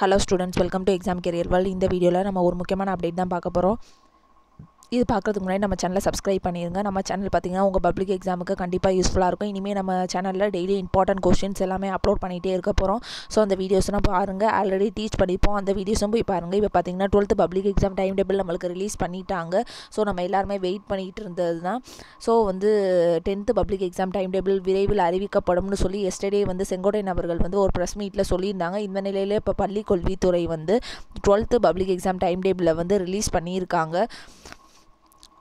hello students welcome to exam career world இந்த வீடியோவில் நம்ம ஒரு முக்கியமான அப்டேட் தான் பார்க்க போகிறோம் இது பார்க்குறதுக்கு முன்னாடி நம்ம சேனலை சப்ஸ்கிரைப் பண்ணிடுங்க நம்ம சேனல் பார்த்திங்கன்னா உங்கள் பப்ளிக் எக்ஸாமுக்கு கண்டிப்பாக யூஸ்ஃபுல்லாக இருக்கும் இனிமேல் நம்ம சேனலில் டெய்லி இம்பார்ட்டன்ட் கொஸ்டின்ஸ் எல்லாமே அப்லோட் பண்ணிகிட்டே இருக்க போகிறோம் ஸோ அந்த வீடியோஸ்லாம் பாருங்கள் ஆல்ரெடி டீச் பண்ணிப்போம் அந்த வீடியோஸும் போய் பாருங்கள் இப்போ பார்த்திங்கன்னா twelfth public exam time table நம்மளுக்கு ரிலீஸ் பண்ணிட்டாங்க ஸோ நம்ம எல்லாருமே வெயிட் பண்ணிகிட்டு இருந்தது தான் ஸோ வந்து tenth public exam time table விரைவில் அறிவிக்கப்படும்னு சொல்லி எஸ்டர்டே வந்து செங்கோட்டை நபர்கள் வந்து ஒரு ப்ரெஸ் மீட்டில் சொல்லியிருந்தாங்க இந்த நிலையில் இப்போ பள்ளி கல்வித்துறை வந்து டுவெல்த்து பப்ளிக் எக்ஸாம் டைம் டேபிளில் வந்து ரிலீஸ் பண்ணியிருக்காங்க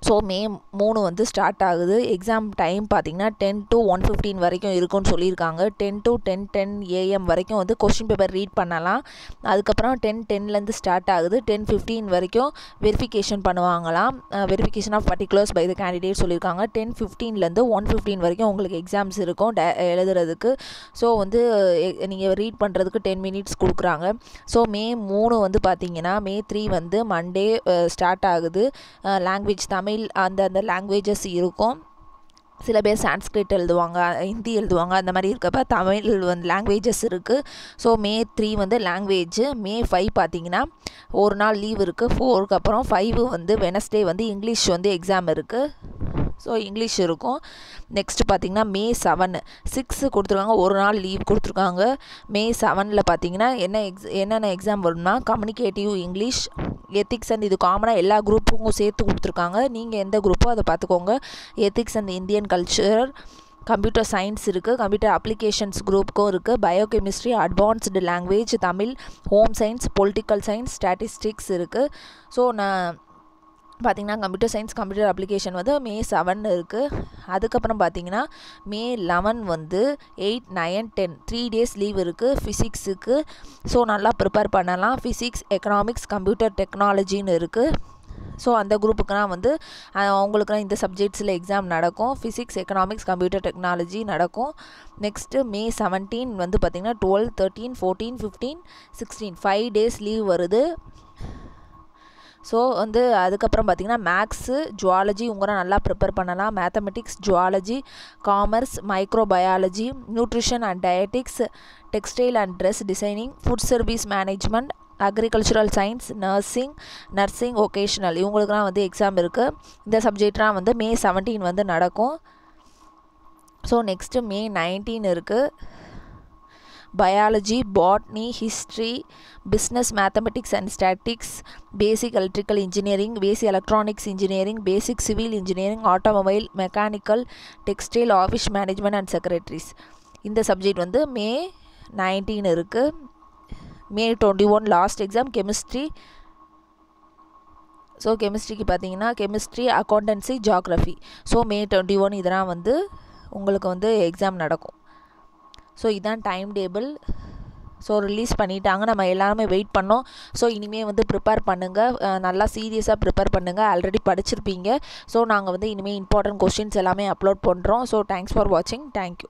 ஸோ மே மூணு வந்து ஸ்டார்ட் ஆகுது எக்ஸாம் டைம் பார்த்திங்கன்னா டென் டு ஒன் ஃபிஃப்டீன் வரைக்கும் இருக்கும்னு சொல்லியிருக்காங்க ten to ten ten AM வரைக்கும் வந்து கொஷின் பேப்பர் ரீட் பண்ணலாம் அதுக்கப்புறம் டென் டென்லேருந்து ஸ்டார்ட் ஆகுது டென் ஃபிஃப்டீன் வரைக்கும் வெரிஃபிகேஷன் பண்ணுவாங்களாம் verification of particulars by the candidate சொல்லியிருக்காங்க டென் ஃபிஃப்டீன்லேருந்து ஒன் ஃபிஃப்டீன் வரைக்கும் உங்களுக்கு எக்ஸாம்ஸ் இருக்கும் டே எழுதுறதுக்கு ஸோ வந்து நீங்கள் ரீட் பண்ணுறதுக்கு டென் மினிட்ஸ் கொடுக்குறாங்க ஸோ மே மூணு வந்து பார்த்திங்கன்னா மே த்ரீ வந்து மண்டே ஸ்டார்ட் ஆகுது லாங்குவேஜ் தமிழ் தமிழ் அந்த அந்த லாங்குவேஜஸ் இருக்கும் சில பேர் சான்ஸ்கிரிட் எழுதுவாங்க ஹிந்தி எழுதுவாங்க அந்த மாதிரி இருக்கப்ப தமிழ் வந்து லாங்குவேஜஸ் இருக்குது ஸோ மே த்ரீ வந்து லாங்குவேஜ் மே ஃபைவ் பார்த்தீங்கன்னா ஒரு நாள் லீவ் இருக்குது ஃபோருக்கு அப்புறம் ஃபைவு வந்து வெனஸ்டே வந்து இங்கிலீஷ் வந்து எக்ஸாம் இருக்குது ஸோ இங்கிலீஷ் இருக்கும் நெக்ஸ்ட் பார்த்திங்கன்னா மே செவன் சிக்ஸு கொடுத்துருக்காங்க ஒரு நாள் லீவ் கொடுத்துருக்காங்க மே செவனில் பார்த்திங்கன்னா என்ன எக்ஸ் என்னென்ன எக்ஸாம் வரும்னா கம்யூனிகேட்டிவ் இங்கிலீஷ் எத்திக்ஸ் அண்ட் இது காமனாக எல்லா குரூப்புக்கும் சேர்த்து கொடுத்துருக்காங்க நீங்கள் எந்த குரூப்போ அதை பார்த்துக்கோங்க ethics and Indian culture computer science இருக்குது கம்ப்யூட்டர் அப்ளிகேஷன்ஸ் குரூப்புக்கும் இருக்குது biochemistry advanced language Tamil home science political science statistics இருக்குது ஸோ நான் பார்த்திங்கன்னா கம்ப்யூட்டர் சயின்ஸ் கம்ப்யூட்டர் அப்ளிகேஷன் வந்து மே செவன் இருக்குது அதுக்கப்புறம் பார்த்திங்கன்னா மே லெவன் வந்து eight nine ten three days leave இருக்குது ஃபிசிக்ஸுக்கு ஸோ நல்லா ப்ரிப்பேர் பண்ணலாம் ஃபிசிக்ஸ் எக்கனாமிக்ஸ் கம்ப்யூட்டர் டெக்னாலஜின்னு இருக்குது ஸோ அந்த குரூப்புக்குலாம் வந்து அவங்களுக்குலாம் இந்த சப்ஜெக்ட்ஸில் எக்ஸாம் நடக்கும் ஃபிசிக்ஸ் எக்கனாமிக்ஸ் கம்ப்யூட்டர் டெக்னாலஜி நடக்கும் நெக்ஸ்ட்டு மே செவன்டீன் வந்து பார்த்திங்கன்னா twelve thirteen fourteen fifteen sixteen five days leave வருது ஸோ வந்து அதுக்கப்புறம் பார்த்திங்கன்னா மேக்ஸு ஜுவாலஜி உங்களை நல்லா ப்ரிப்பேர் பண்ணலாம் mathematics zoology commerce microbiology nutrition and dietetics textile and dress designing food service management agricultural science nursing nursing vocational இவங்களுக்குலாம் வந்து exam இருக்குது இந்த சப்ஜெக்ட்லாம் வந்து மே செவன்டீன் வந்து நடக்கும் ஸோ நெக்ஸ்ட்டு மே நைன்டீன் இருக்குது biology botany history business mathematics and statistics basic electrical engineering basic electronics engineering basic civil engineering automobile mechanical textile office management and secretaries இந்த subject வந்து மே நைன்டீன் இருக்குது May twenty one last exam chemistry so கெமிஸ்ட்ரிக்கு பார்த்தீங்கன்னா chemistry accountancy geography so May twenty one இதெல்லாம் வந்து உங்களுக்கு வந்து exam நடக்கும் ஸோ இதுதான் டைம் டேபிள் ஸோ ரிலீஸ் பண்ணிட்டாங்க நம்ம எல்லாருமே வெயிட் பண்ணோம் ஸோ இனிமேல் வந்து ப்ரிப்பேர் பண்ணுங்கள் நல்லா சீரியஸாக ப்ரிப்பேர் பண்ணுங்கள் ஆல்ரெடி படிச்சிருப்பீங்க ஸோ நாங்கள் வந்து இனிமேல் இம்பார்ட்டன்ட் கொஸ்டின்ஸ் எல்லாமே அப்லோட் பண்ணுறோம் ஸோ தேங்க்ஸ் ஃபார் வாட்சிங் தேங்க்யூ